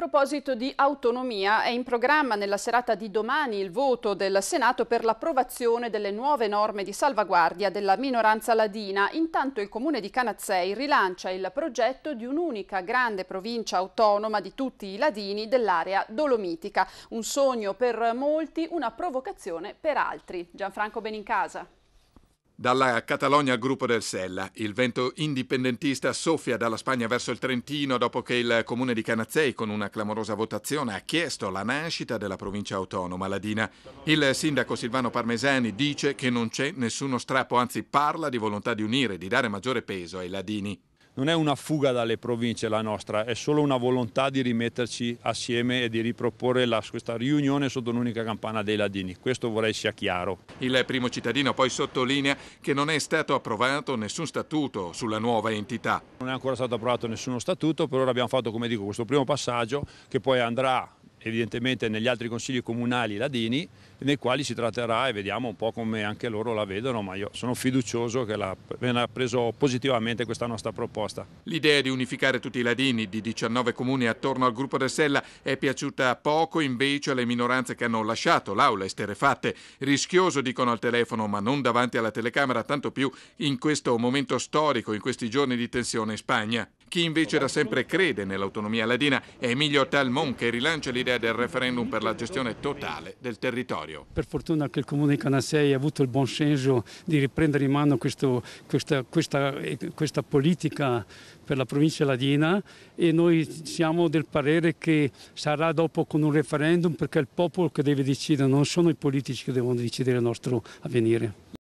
proposito di autonomia, è in programma nella serata di domani il voto del Senato per l'approvazione delle nuove norme di salvaguardia della minoranza ladina. Intanto il comune di Canazzei rilancia il progetto di un'unica grande provincia autonoma di tutti i ladini dell'area dolomitica. Un sogno per molti, una provocazione per altri. Gianfranco Benincasa. Dalla Catalogna al gruppo del Sella, il vento indipendentista soffia dalla Spagna verso il Trentino dopo che il comune di Canazzei, con una clamorosa votazione, ha chiesto la nascita della provincia autonoma ladina. Il sindaco Silvano Parmesani dice che non c'è nessuno strappo, anzi parla di volontà di unire, di dare maggiore peso ai ladini non è una fuga dalle province la nostra, è solo una volontà di rimetterci assieme e di riproporre la, questa riunione sotto un'unica campana dei ladini. Questo vorrei sia chiaro. Il primo cittadino poi sottolinea che non è stato approvato nessun statuto sulla nuova entità. Non è ancora stato approvato nessuno statuto, per ora abbiamo fatto, come dico, questo primo passaggio che poi andrà evidentemente negli altri consigli comunali ladini, nei quali si tratterà e vediamo un po' come anche loro la vedono, ma io sono fiducioso che venga preso positivamente questa nostra proposta. L'idea di unificare tutti i ladini di 19 comuni attorno al gruppo del Sella è piaciuta poco invece alle minoranze che hanno lasciato l'aula esterefatte. Rischioso, dicono al telefono, ma non davanti alla telecamera, tanto più in questo momento storico, in questi giorni di tensione in Spagna. Chi invece da sempre crede nell'autonomia ladina è Emilio Talmon che rilancia l'idea del referendum per la gestione totale del territorio. Per fortuna che il comune di Canassei ha avuto il buon senso di riprendere in mano questo, questa, questa, questa politica per la provincia ladina e noi siamo del parere che sarà dopo con un referendum perché è il popolo che deve decidere, non sono i politici che devono decidere il nostro avvenire.